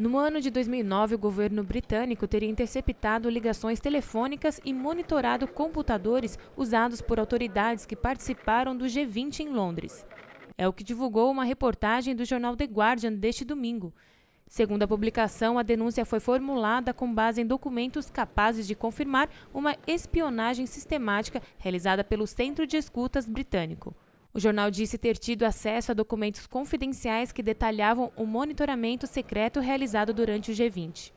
No ano de 2009, o governo britânico teria interceptado ligações telefônicas e monitorado computadores usados por autoridades que participaram do G20 em Londres. É o que divulgou uma reportagem do jornal The Guardian deste domingo. Segundo a publicação, a denúncia foi formulada com base em documentos capazes de confirmar uma espionagem sistemática realizada pelo Centro de Escutas britânico. O jornal disse ter tido acesso a documentos confidenciais que detalhavam o monitoramento secreto realizado durante o G20.